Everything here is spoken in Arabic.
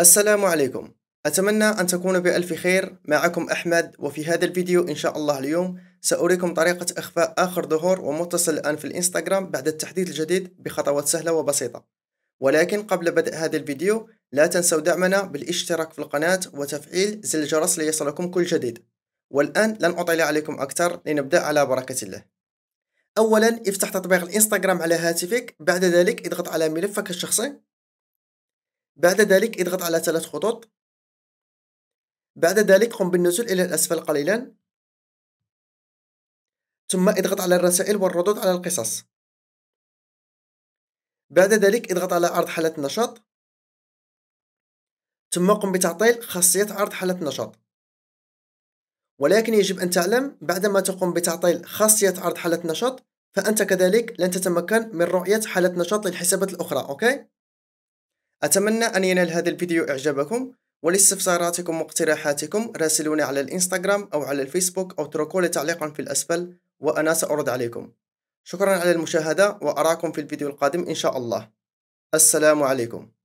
السلام عليكم أتمنى أن تكونوا بألف خير معكم أحمد وفي هذا الفيديو إن شاء الله اليوم سأريكم طريقة إخفاء آخر ظهور ومتصل الآن في الإنستغرام بعد التحديث الجديد بخطوات سهلة وبسيطة ولكن قبل بدء هذا الفيديو لا تنسوا دعمنا بالاشتراك في القناة وتفعيل زر الجرس ليصلكم كل جديد والآن لن أطيل عليكم أكثر لنبدأ على بركة الله أولا افتح تطبيق الإنستغرام على هاتفك بعد ذلك اضغط على ملفك الشخصي بعد ذلك اضغط على ثلاث خطوط بعد ذلك قم بالنزول إلى الأسفل قليلا ثم اضغط على الرسائل والردود على القصص بعد ذلك اضغط على عرض حالة النشاط ثم قم بتعطيل خاصية عرض حالة النشاط ولكن يجب أن تعلم بعدما تقوم بتعطيل خاصية عرض حالة النشاط فأنت كذلك لن تتمكن من رؤية حالة نشاط للحسابات الأخرى أوكي؟ أتمنى أن ينال هذا الفيديو إعجابكم ولاستفساراتكم واقتراحاتكم راسلونا على الإنستغرام أو على الفيسبوك أو اتركوا لي تعليقا في الأسفل وأنا سأرد عليكم شكرا على المشاهدة وأراكم في الفيديو القادم إن شاء الله السلام عليكم